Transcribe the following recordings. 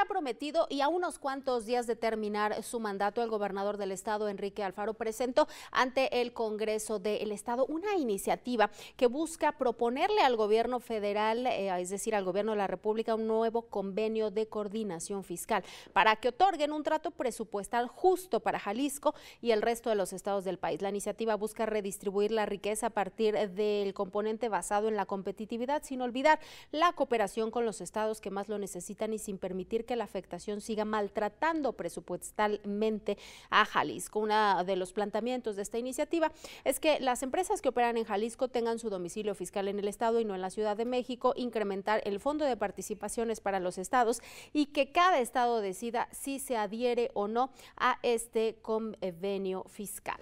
ha prometido y a unos cuantos días de terminar su mandato, el gobernador del estado, Enrique Alfaro, presentó ante el Congreso del Estado una iniciativa que busca proponerle al gobierno federal, eh, es decir, al gobierno de la República, un nuevo convenio de coordinación fiscal para que otorguen un trato presupuestal justo para Jalisco y el resto de los estados del país. La iniciativa busca redistribuir la riqueza a partir del componente basado en la competitividad, sin olvidar la cooperación con los estados que más lo necesitan y sin permitir que la afectación siga maltratando presupuestalmente a Jalisco. Uno de los planteamientos de esta iniciativa es que las empresas que operan en Jalisco tengan su domicilio fiscal en el Estado y no en la Ciudad de México, incrementar el fondo de participaciones para los estados y que cada estado decida si se adhiere o no a este convenio fiscal.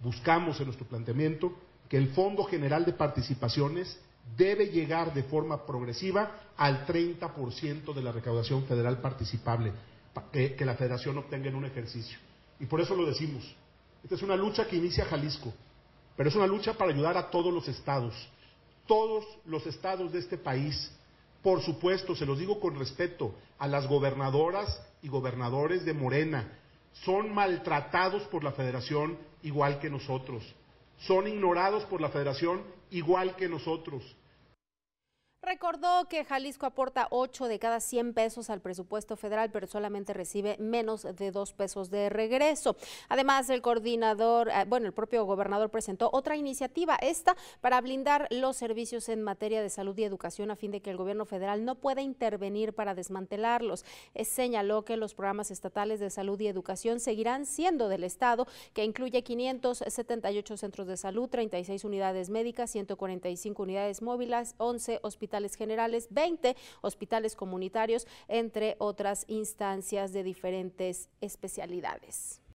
Buscamos en nuestro planteamiento que el Fondo General de Participaciones debe llegar de forma progresiva al 30% de la recaudación federal participable que, eh, que la federación obtenga en un ejercicio. Y por eso lo decimos. Esta es una lucha que inicia Jalisco, pero es una lucha para ayudar a todos los estados. Todos los estados de este país, por supuesto, se los digo con respeto a las gobernadoras y gobernadores de Morena, son maltratados por la federación igual que nosotros son ignorados por la federación igual que nosotros. Recordó que Jalisco aporta 8 de cada 100 pesos al presupuesto federal, pero solamente recibe menos de 2 pesos de regreso. Además, el coordinador, eh, bueno, el propio gobernador presentó otra iniciativa, esta para blindar los servicios en materia de salud y educación a fin de que el gobierno federal no pueda intervenir para desmantelarlos. Eh, señaló que los programas estatales de salud y educación seguirán siendo del Estado, que incluye 578 centros de salud, 36 unidades médicas, 145 unidades móviles, 11 hospitales hospitales generales, 20 hospitales comunitarios, entre otras instancias de diferentes especialidades.